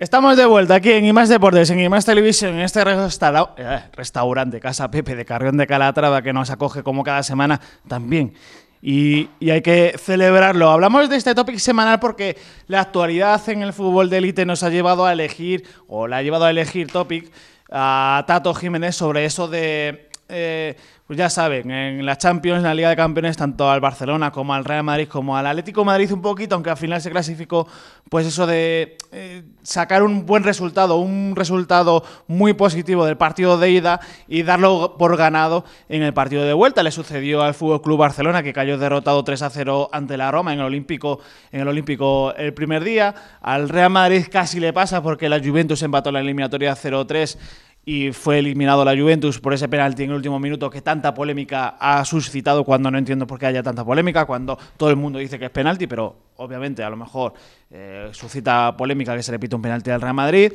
Estamos de vuelta aquí en IMAX Deportes, en IMAX Televisión, en este eh, restaurante, Casa Pepe de Carrión de Calatrava, que nos acoge como cada semana también. Y, hay que celebrarlo. Hablamos de este topic semanal porque la actualidad en el fútbol de élite nos ha llevado a elegir, o la ha llevado a elegir topic, a Tato Jiménez sobre eso de eh, pues ya saben, en la Champions, en la Liga de Campeones, tanto al Barcelona como al Real Madrid como al Atlético Madrid un poquito, aunque al final se clasificó, pues eso de eh, sacar un buen resultado, un resultado muy positivo del partido de ida y darlo por ganado en el partido de vuelta. Le sucedió al Fútbol Club Barcelona que cayó derrotado 3 a 0 ante la Roma en el Olímpico, en el Olímpico el primer día. Al Real Madrid casi le pasa porque la Juventus empató la eliminatoria 0-3 y fue eliminado la Juventus por ese penalti en el último minuto que tanta polémica ha suscitado cuando no entiendo por qué haya tanta polémica, cuando todo el mundo dice que es penalti, pero obviamente a lo mejor eh, suscita polémica que se repita un penalti al Real Madrid.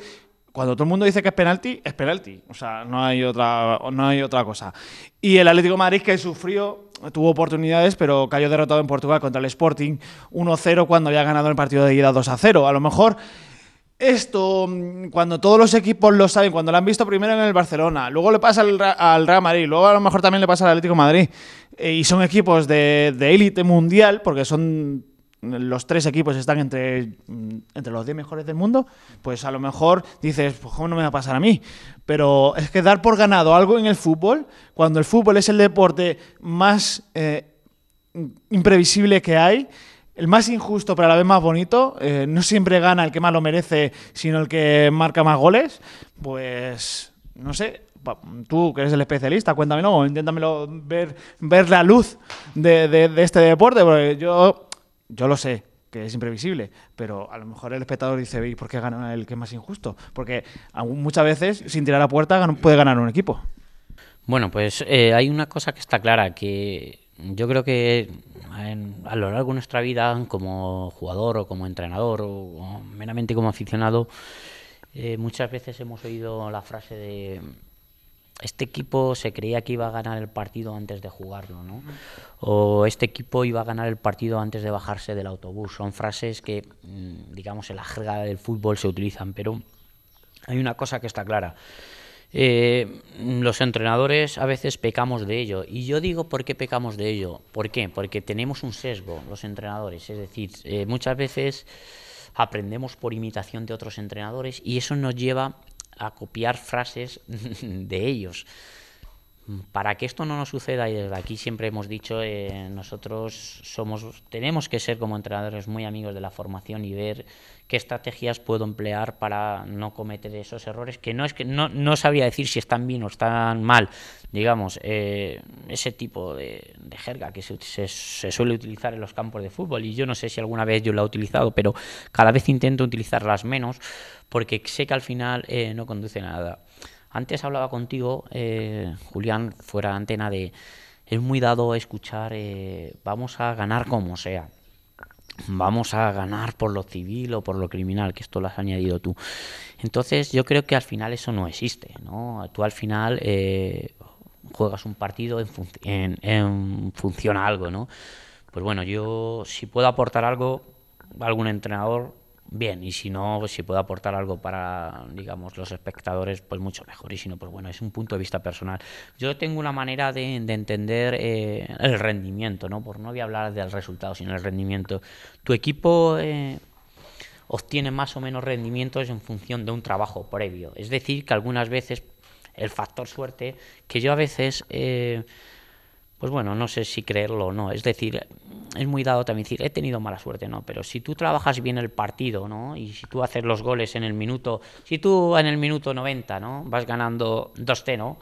Cuando todo el mundo dice que es penalti, es penalti. O sea, no hay otra, no hay otra cosa. Y el Atlético de Madrid que sufrió, tuvo oportunidades, pero cayó derrotado en Portugal contra el Sporting 1-0 cuando había ganado el partido de ida 2-0. A lo mejor esto, mm, cuando todos los equipos lo saben, cuando lo han visto primero en el Barcelona, luego le pasa al, Real Madrid, luego a lo mejor también le pasa al Atlético Madrid, eh, y son equipos de élite mundial, porque son mm, los tres equipos están entre, mm, entre los 10 mejores del mundo, pues a lo mejor dices, pues ¿cómo no me va a pasar a mí? Pero es que dar por ganado algo en el fútbol, cuando el fútbol es el deporte más eh, imprevisible que hay, el más injusto, pero a la vez más bonito. Eh, no siempre gana el que más lo merece, sino el que marca más goles. Pues, no sé, tú que eres el especialista, cuéntamelo, inténtamelo ver, ver la luz de, este deporte, porque yo, yo lo sé que es imprevisible, pero a lo mejor el espectador dice, ¿y por qué gana el que es más injusto? Porque muchas veces, sin tirar a puerta, puede ganar un equipo. Bueno, pues eh, hay una cosa que está clara, que yo creo que a lo largo de nuestra vida, como jugador o como entrenador o, meramente como aficionado, eh, muchas veces hemos oído la frase de este equipo se creía que iba a ganar el partido antes de jugarlo, O este equipo iba a ganar el partido antes de bajarse del autobús. Son frases que, mm, digamos, en la jerga del fútbol se utilizan, pero hay una cosa que está clara. Eh, los entrenadores a veces pecamos de ello. Y yo digo por qué pecamos de ello. ¿Por qué? Porque tenemos un sesgo los entrenadores. Es decir, eh, muchas veces aprendemos por imitación de otros entrenadores y eso nos lleva a copiar frases de ellos para que esto no nos suceda, y desde aquí siempre hemos dicho, eh, nosotros somos, tenemos que ser como entrenadores muy amigos de la formación y ver qué estrategias puedo emplear para no cometer esos errores, que no es que no, no sabía decir si están bien o están mal, digamos, eh, ese tipo de, jerga que se, se, suele utilizar en los campos de fútbol, y yo no sé si alguna vez yo la he utilizado, pero cada vez intento utilizarlas menos, porque sé que al final eh, no conduce a nada. Antes hablaba contigo, eh, Julián, fuera de antena, de es muy dado escuchar, eh, vamos a ganar como sea. Vamos a ganar por lo civil o por lo criminal, que esto lo has añadido tú. Entonces yo creo que al final eso no existe, ¿no? Tú al final eh, juegas un partido en, función a algo, ¿no? Pues bueno, yo si puedo aportar algo algún entrenador, bien. Y si no, si puedo aportar algo para, digamos, los espectadores, pues mucho mejor. Y si no, pues bueno, es un punto de vista personal. Yo tengo una manera de, entender eh, el rendimiento, ¿no? Por no voy a hablar del resultado, sino el rendimiento. Tu equipo... Eh, obtiene más o menos rendimientos en función de un trabajo previo. Es decir, que algunas veces el factor suerte, que yo a veces eh, pues bueno, no sé si creerlo o no. Es decir, es muy dado también decir, he tenido mala suerte, ¿no? Pero si tú trabajas bien el partido, ¿no? Y si tú haces los goles en el minuto, si tú en el minuto 90, ¿no? Vas ganando 2-0,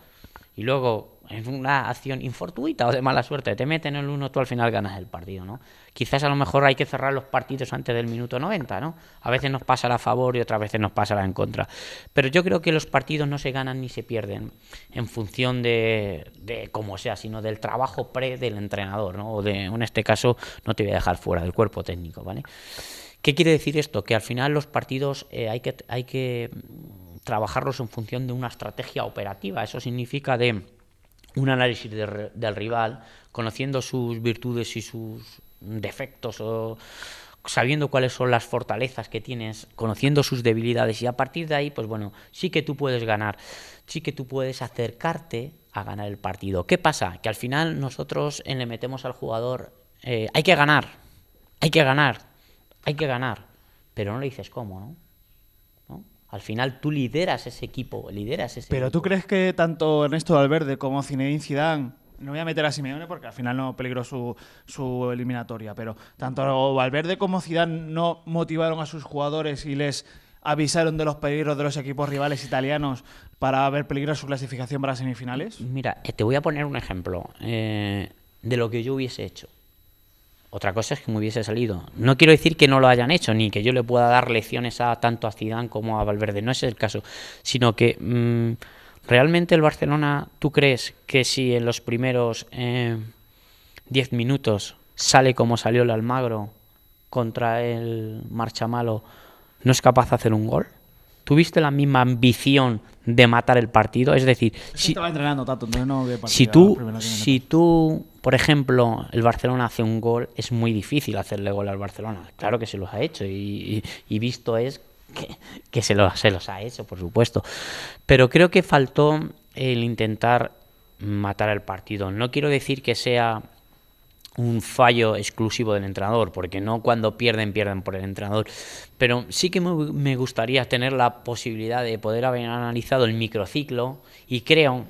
y luego en una acción infortunita o de mala suerte, te meten el uno tú al final ganas el partido, ¿no? Quizás a lo mejor hay que cerrar los partidos antes del minuto 90, ¿no? A veces nos pasará a favor y otras veces nos pasará en contra. Pero yo creo que los partidos no se ganan ni se pierden en función de, cómo sea, sino del trabajo pre del entrenador, ¿no? O de, en este caso, no te voy a dejar fuera del cuerpo técnico, ¿vale? ¿Qué quiere decir esto? Que al final los partidos eh, hay que... Hay que trabajarlos en función de una estrategia operativa. Eso significa de un análisis del rival, conociendo sus virtudes y sus defectos o sabiendo cuáles son las fortalezas que tienes, conociendo sus debilidades y a partir de ahí, pues bueno, sí que tú puedes ganar, sí que tú puedes acercarte a ganar el partido. ¿Qué pasa? Que al final nosotros le metemos al jugador, eh, hay que ganar, hay que ganar, hay que ganar, pero no le dices cómo, ¿no? al final tú lideras ese equipo, lideras ese Pero tú crees que tanto Ernesto Valverde como Zinedine Zidane no voy a meter a Simeone porque al final no peligró su, eliminatoria, pero tanto Valverde como Zidane no motivaron a sus jugadores y les avisaron de los peligros de los equipos rivales italianos para ver peligro su clasificación para semifinales? Mira, eh, te voy a poner un ejemplo eh, de lo que yo hubiese hecho. Otra cosa es que me hubiese salido. No quiero decir que no lo hayan hecho, ni que yo le pueda dar lecciones a tanto a Zidane como a Valverde, no es el caso, sino que mm, realmente el Barcelona, ¿tú crees que si en los primeros 10 eh, minutos sale como salió el Almagro contra el Marchamalo, no es capaz de hacer un gol? ¿Tuviste la misma ambición de matar el partido? Es decir, si, estaba entrenando tanto, no, si tú, si tú por ejemplo, el Barcelona hace un gol, es muy difícil hacerle gol al Barcelona. Claro que se los ha hecho y, visto es que, se, los, ha hecho, por supuesto. Pero creo que faltó el intentar matar el partido. No quiero decir que sea un fallo exclusivo del entrenador, porque no cuando pierden, pierden por el entrenador. Pero sí que me gustaría tener la posibilidad de poder haber analizado el microciclo y creo,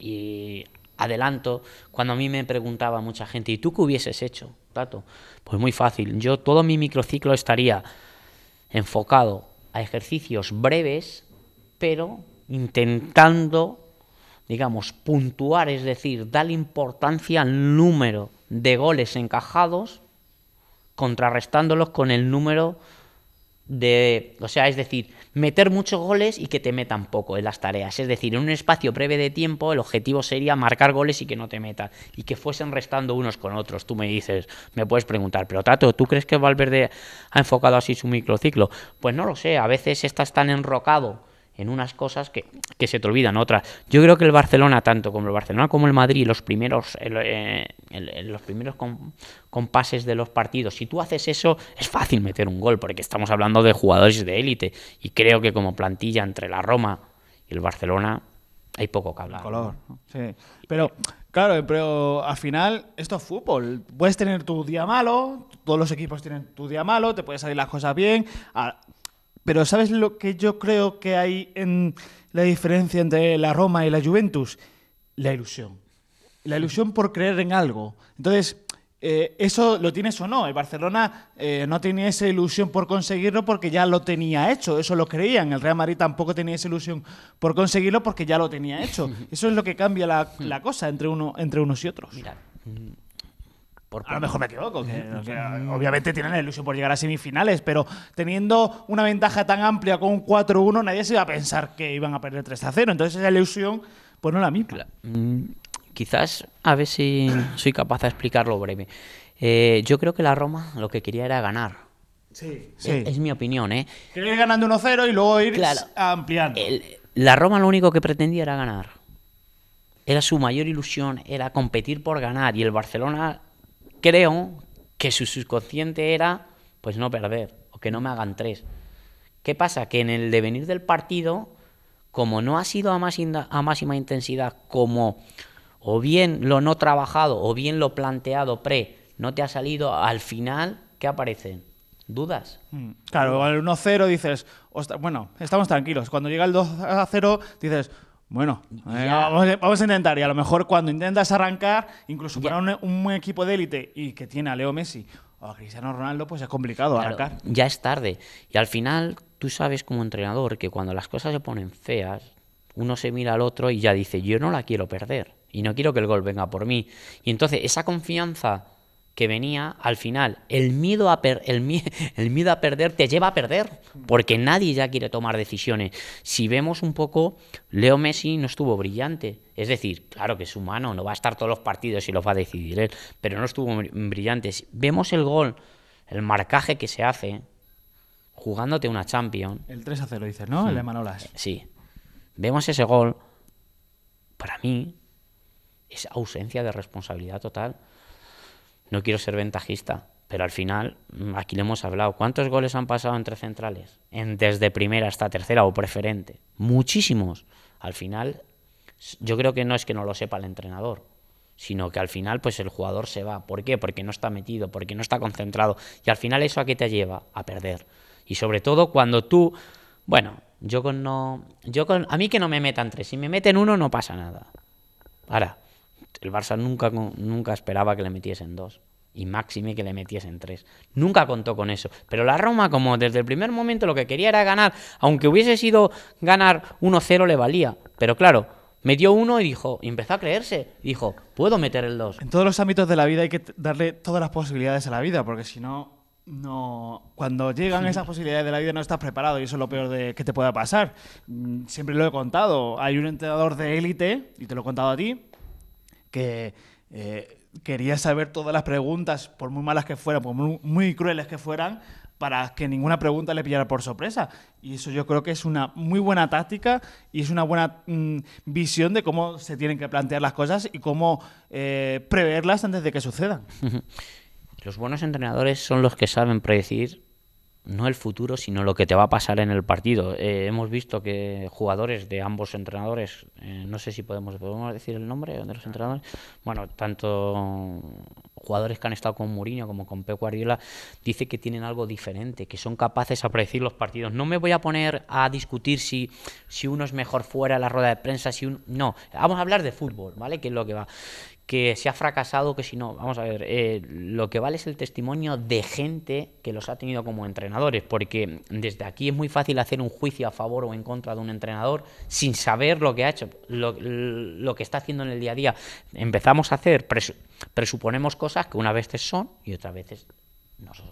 y adelanto, cuando a mí me preguntaba mucha gente, ¿y tú qué hubieses hecho, Tato? Pues muy fácil, yo todo mi microciclo estaría enfocado a ejercicios breves, pero intentando, digamos, puntuar, es decir, darle importancia al número de goles encajados, contrarrestándolos con el número de, o sea, es decir, meter muchos goles y que te metan poco en las tareas. Es decir, en un espacio breve de tiempo el objetivo sería marcar goles y que no te metan y que fuesen restando unos con otros. Tú me dices, me puedes preguntar, pero Tato, ¿tú crees que Valverde ha enfocado así su microciclo? Pues no lo sé, a veces estás tan enrocado en unas cosas que, se te olvidan otras. Yo creo que el Barcelona, tanto como el Barcelona como el Madrid, los primeros, eh, los primeros compases de los partidos, si tú haces eso, es fácil meter un gol, porque estamos hablando de jugadores de élite. Y creo que como plantilla entre la Roma y el Barcelona hay poco que hablar. Color, sí. Pero, claro, pero al final esto es fútbol. Puedes tener tu día malo, todos los equipos tienen tu día malo, te pueden salir las cosas bien. Ah, pero ¿sabes lo que yo creo que hay en la diferencia entre la Roma y la Juventus? La ilusión. La ilusión por creer en algo. Entonces, eh, eso lo tienes o no. El Barcelona eh, no tenía esa ilusión por conseguirlo porque ya lo tenía hecho, eso lo creían. El Real Madrid tampoco tenía esa ilusión por conseguirlo porque ya lo tenía hecho. Eso es lo que cambia hmm. la, cosa entre, uno, entre unos y otros. Mira, a lo mejor me equivoco. Que, obviamente tienen la ilusión por llegar a semifinales, pero teniendo una ventaja tan amplia con un 4-1, nadie se iba a pensar que iban a perder 3-0. Entonces esa ilusión, pues no la misma. Mm, quizás, a ver si soy capaz de explicarlo breve. Eh, yo creo que la Roma lo que quería era ganar. Sí, e, Es, mi opinión, ¿eh? Quería ir ganando 1-0 y luego ir ampliando. la Roma lo único que pretendía era ganar. Era su mayor ilusión, era competir por ganar. Y el Barcelona creo que su subconsciente era, pues no perder, o que no me hagan tres. ¿Qué pasa? Que en el devenir del partido, como no ha sido a, más máxima intensidad, como o bien lo no trabajado o bien lo planteado pre, no te ha salido, al final, ¿qué aparecen? Dudas. Mm, claro, al 1-0 dices, bueno, estamos tranquilos. Cuando llega el 2-0 dices, bueno, eh, vamos, a intentar. Y a lo mejor cuando intentas arrancar, incluso para un, equipo de élite y que tiene a Leo Messi o a Cristiano Ronaldo, pues es complicado arrancar. Ya es tarde. Y al final, tú sabes como entrenador que cuando las cosas se ponen feas, uno se mira al otro y ya dice, yo no la quiero perder. Y no quiero que el gol venga por mí. Y entonces esa confianza que venía, al final, el miedo, a el, miedo a perder te lleva a perder, porque nadie ya quiere tomar decisiones. Si vemos un poco, Leo Messi no estuvo brillante. Es decir, claro que es humano, no va a estar todos los partidos y los va a decidir él, pero no estuvo brillante. vemos el gol, el marcaje que se hace jugándote una Champions. El 3 a 0 dices, ¿no? El de Manolas. Eh, sí. Vemos ese gol, para mí, es ausencia de responsabilidad total no quiero ser ventajista, pero al final, mm, aquí le hemos hablado, ¿cuántos goles han pasado entre centrales? desde primera hasta tercera o preferente. Muchísimos. Al final, yo creo que no es que no lo sepa el entrenador, sino que al final pues el jugador se va. ¿Por qué? Porque no está metido, porque no está concentrado. Y al final eso a qué te lleva? A perder. Y sobre todo cuando tú, bueno, yo con no, yo con, a mí que no me metan tres, si me meten uno no pasa nada. Ahora, el Barça nunca, nunca esperaba que le metiesen dos. Y máxime que le metiesen tres. Nunca contó con eso. Pero la Roma, como desde el primer momento lo que quería era ganar, aunque hubiese sido ganar 1-0, le valía. Pero claro, metió uno y dijo, empezó a creerse. Dijo, puedo meter el dos. En todos los ámbitos de la vida hay que darle todas las posibilidades a la vida, porque si no, no, cuando llegan esas posibilidades de la vida no estás preparado y eso es lo peor de que te pueda pasar. Mm, siempre lo he contado. Hay un entrenador de élite, y te lo he contado a ti, que eh, quería saber todas las preguntas, por muy malas que fueran, por muy, crueles que fueran, para que ninguna pregunta le pillara por sorpresa. Y eso yo creo que es una muy buena táctica y es una buena mm, visión de cómo se tienen que plantear las cosas y cómo eh, preverlas antes de que sucedan. Los buenos entrenadores son los que saben predecir no el futuro, sino lo que te va a pasar en el partido. Eh, hemos visto que jugadores de ambos entrenadores, eh, no sé si podemos, podemos decir el nombre de los entrenadores, bueno, tanto jugadores que han estado con Mourinho como con Pep Guardiola, dice que tienen algo diferente, que son capaces a predecir los partidos. No me voy a poner a discutir si, si uno es mejor fuera la rueda de prensa, si No, vamos a hablar de fútbol, ¿vale? Que es lo que va que se ha fracasado, que si no, vamos a ver, eh, lo que vale es el testimonio de gente que los ha tenido como entrenadores, porque desde aquí es muy fácil hacer un juicio a favor o en contra de un entrenador sin saber lo que ha hecho, lo, que está haciendo en el día a día. Empezamos a hacer, presuponemos cosas que una vez son y otras veces no son.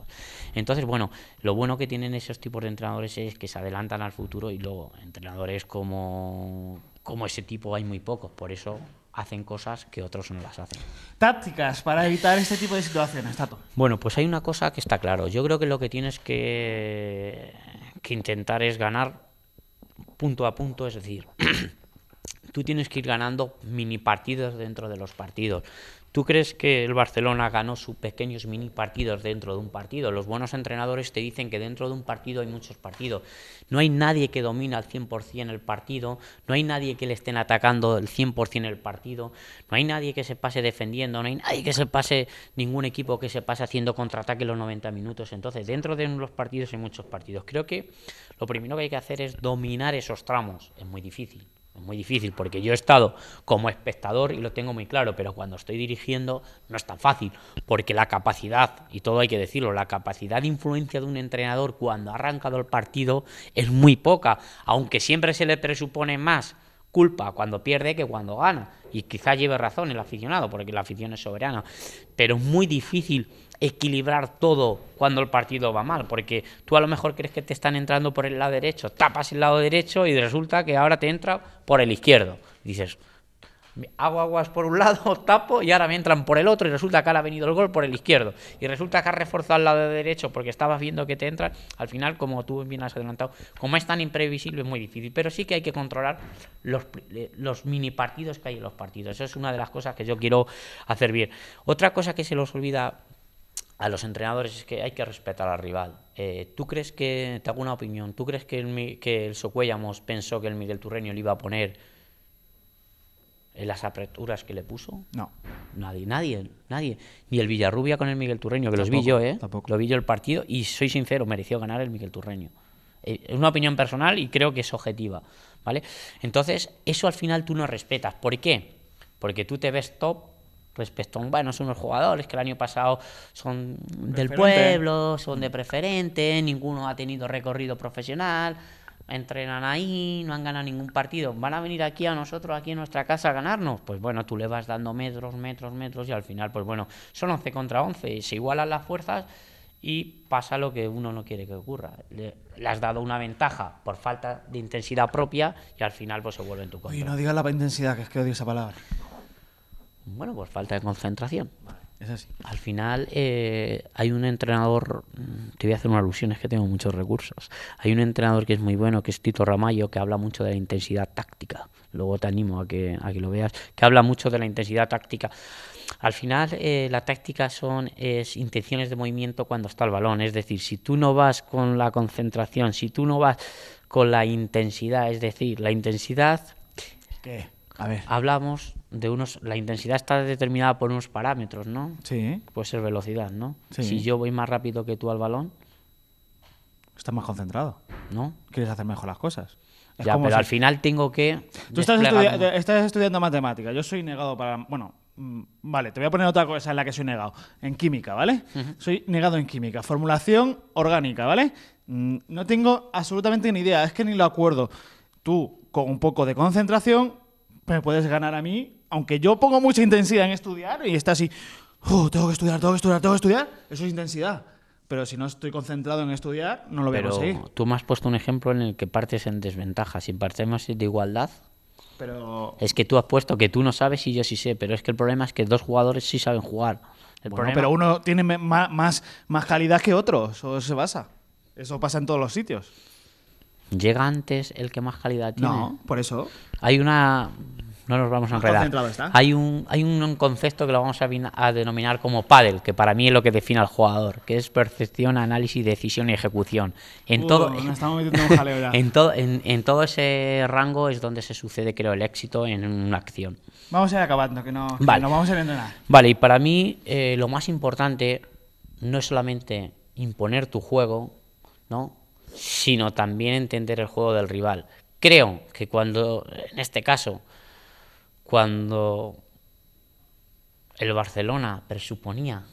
Entonces, bueno, lo bueno que tienen esos tipos de entrenadores es que se adelantan al futuro y luego entrenadores como, como ese tipo hay muy pocos, por eso hacen cosas que otros no las hacen. Tácticas para evitar este tipo de situaciones, Tato. Bueno, pues hay una cosa que está claro. Yo creo que lo que tienes que, que intentar es ganar punto a punto, es decir, tú tienes que ir ganando mini partidos dentro de los partidos. ¿Tú crees que el Barcelona ganó sus pequeños mini partidos dentro de un partido? Los buenos entrenadores te dicen que dentro de un partido hay muchos partidos. No hay nadie que domina al 100% el partido, no hay nadie que le estén atacando el 100% el partido, no hay nadie que se pase defendiendo, no hay nadie que se pase, ningún equipo que se pase haciendo contraataque los 90 minutos. Entonces, dentro de los partidos hay muchos partidos. Creo que lo primero que hay que hacer es dominar esos tramos. Es muy difícil, muy difícil porque yo he estado como espectador y lo tengo muy claro, pero cuando estoy dirigiendo no es tan fácil porque la capacidad, y todo hay que decirlo, la capacidad de influencia de un entrenador cuando ha arrancado el partido es muy poca, aunque siempre se le presupone más culpa cuando pierde que cuando gana. Y quizá lleve razón el aficionado porque la afición es soberana, pero es muy difícil equilibrar todo cuando el partido va mal, porque tú a lo mejor crees que te están entrando por el lado derecho, tapas el lado derecho y resulta que ahora te entra por el izquierdo. Dices, hago aguas por un lado, tapo y ahora me entran por el otro y resulta que ahora ha venido el gol por el izquierdo y resulta que has reforzado el lado derecho porque estabas viendo que te entran, al final como tú bien has adelantado, como es tan imprevisible es muy difícil, pero sí que hay que controlar los, los mini partidos que hay en los partidos, eso es una de las cosas que yo quiero hacer bien. Otra cosa que se los olvida a los entrenadores es que hay que respetar al rival. Eh, ¿Tú crees que, te hago una opinión, ¿tú crees que el, que el Socuellamos pensó que el Miguel Turreño le iba a poner en las aperturas que le puso? No. Nadie, nadie, nadie. Ni el Villarrubia con el Miguel Turreño, que los vi yo, ¿eh? Lo vi yo el partido y soy sincero, mereció ganar el Miguel Turreño. Eh, es una opinión personal y creo que es objetiva, ¿vale? Entonces, eso al final tú no respetas. ¿Por qué? Porque tú te ves top pues Pestón, bueno, son los jugadores que el año pasado son del pueblo, son de preferente, ninguno ha tenido recorrido profesional, entrenan ahí, no han ganado ningún partido, van a venir aquí a nosotros, aquí en nuestra casa a ganarnos, pues bueno, tú le vas dando metros, metros, metros y al final, pues bueno, son 11 contra 11, se igualan las fuerzas y pasa lo que uno no quiere que ocurra. Le, has dado una ventaja por falta de intensidad propia y al final pues se vuelve en tu contra. Y no digas la intensidad, que es que odio esa palabra. Bueno, pues falta de concentración. Es así. Al final eh, hay un entrenador, mm, te voy a hacer una alusión, es que tengo muchos recursos. Hay un entrenador que es muy bueno, que es Tito Ramayo, que habla mucho de la intensidad táctica. Luego te animo a que, a que lo veas, que habla mucho de la intensidad táctica. Al final eh, la táctica son intenciones de movimiento cuando está el balón. Es decir, si tú no vas con la concentración, si tú no vas con la intensidad, es decir, la intensidad... ¿Qué? A ver. Hablamos de unos la intensidad está determinada por unos parámetros, ¿no? Sí. Puede ser velocidad, ¿no? Si yo voy más rápido que tú al balón, estás más concentrado. ¿No? Quieres hacer mejor las cosas. ya, pero al final tengo que Tú estás, estudiando matemática. Yo soy negado para, bueno, mm, Vale, te voy a poner otra cosa en la que soy negado. En química, ¿vale? Soy negado en química. Formulación orgánica, ¿vale? Mm, no tengo absolutamente ni idea, es que ni lo acuerdo. Tú, con un poco de concentración, me puedes ganar a mí aunque yo pongo mucha intensidad en estudiar y está así, uh, tengo que estudiar, tengo que estudiar, tengo que estudiar, eso es intensidad. Pero si no estoy concentrado en estudiar, no lo veo, Pero Tú me has puesto un ejemplo en el que partes en desventaja. Si partemos de igualdad, pero... Es que tú has puesto que tú no sabes y yo sí sé, pero es que el problema es que dos jugadores sí saben jugar. Pero uno tiene más, más calidad que otro, eso se basa. Eso pasa en todos los sitios. ¿Llega antes el que más calidad tiene? No, por eso. Hay una no nos vamos a enredar. Hay un, hay un concepto que lo vamos a, denominar como paddle, que para mí es lo que define al jugador, que es percepción, análisis, decisión y ejecución. En, uh, todo, en, todo, en, todo ese rango es donde se sucede, creo, el éxito en una acción. Vamos a ir acabando, que no, no vamos a nada. Vale, y para mí eh, lo más importante no es solamente imponer tu juego, ¿no? sino también entender el juego del rival. Creo que cuando, en este caso, cuando el Barcelona presuponía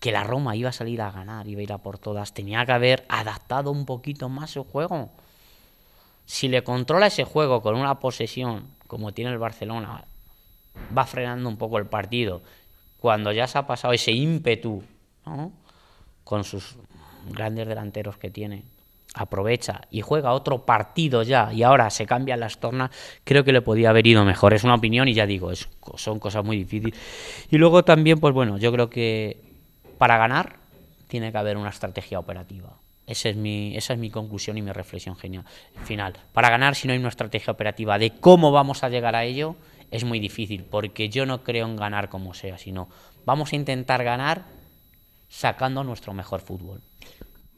que la Roma iba a salir a ganar, iba a ir a por todas, tenía que haber adaptado un poquito más su juego. Si le controla ese juego con una posesión como tiene el Barcelona, va frenando un poco el partido. Cuando ya se ha pasado ese ímpetu, con sus grandes delanteros que tiene, aprovecha y juega otro partido ya y ahora se cambian las tornas, creo que le podía haber ido mejor. Es una opinión y ya digo, son cosas muy difíciles. Y luego también, pues bueno, yo creo que para ganar tiene que haber una estrategia operativa. Esa es, mi, esa es mi conclusión y mi reflexión genial, final. Para ganar, si no hay una estrategia operativa de cómo vamos a llegar a ello, es muy difícil, porque yo no creo en ganar como sea, sino vamos a intentar ganar sacando nuestro mejor fútbol.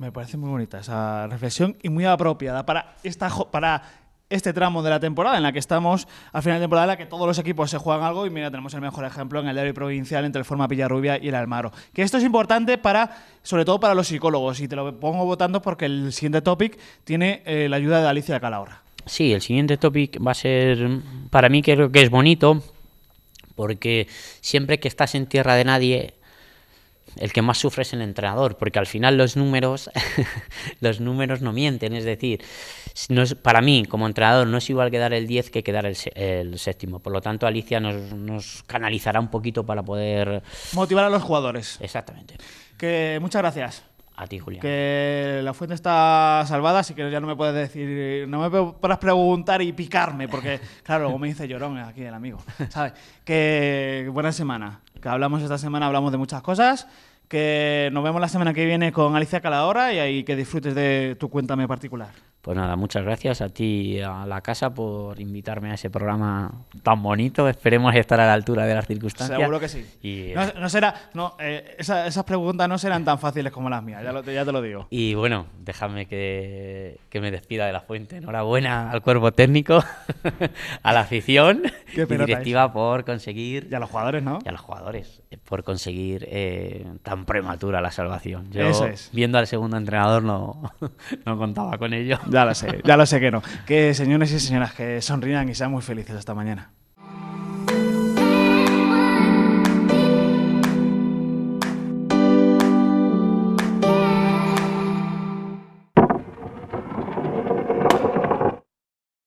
Me parece muy bonita esa reflexión y muy apropiada para, esta, para este tramo de la temporada en la que estamos al final de temporada en la que todos los equipos se juegan algo y mira, tenemos el mejor ejemplo en el derby provincial entre el Forma Villarrubia y el Almaro. Que esto es importante para, sobre todo para los psicólogos y te lo pongo votando porque el siguiente topic tiene eh, la ayuda de Alicia Calahorra. Sí, el siguiente topic va a ser, para mí creo que es bonito porque siempre que estás en tierra de nadie el que más sufre es el entrenador, porque al final los números, los números no mienten. Es decir, no es, para mí, como entrenador, no es igual quedar el 10 que quedar el, séptimo. Por lo tanto, Alicia nos, canalizará un poquito para poder... Motivar a los jugadores. Exactamente. Que muchas gracias. A ti, Julián. Que la fuente está salvada, así que ya no me puedes decir, no me puedes preguntar y picarme, porque claro, luego me dice llorón aquí el amigo. ¿Sabes? Que buena semana que hablamos esta semana, hablamos de muchas cosas. Que nos vemos la semana que viene con Alicia Caladora y ahí que disfrutes de tu cuéntame particular. Pues nada, muchas gracias a ti, y a la casa, por invitarme a ese programa tan bonito. Esperemos estar a la altura de las circunstancias. Seguro que sí. Eh, no, será, no, eh, esas, preguntas no serán tan fáciles como las mías, ya, te lo digo. Y bueno, déjame que, me despida de la fuente. Enhorabuena al cuerpo técnico, a la afición y directiva por conseguir... Y a los jugadores, ¿no? Y a los jugadores, eh, por conseguir tan prematura la salvación. Yo, viendo al segundo entrenador, no contaba con ello. Ya lo sé, ya lo sé que no. Que señores y señoras que sonrían y sean muy felices esta mañana.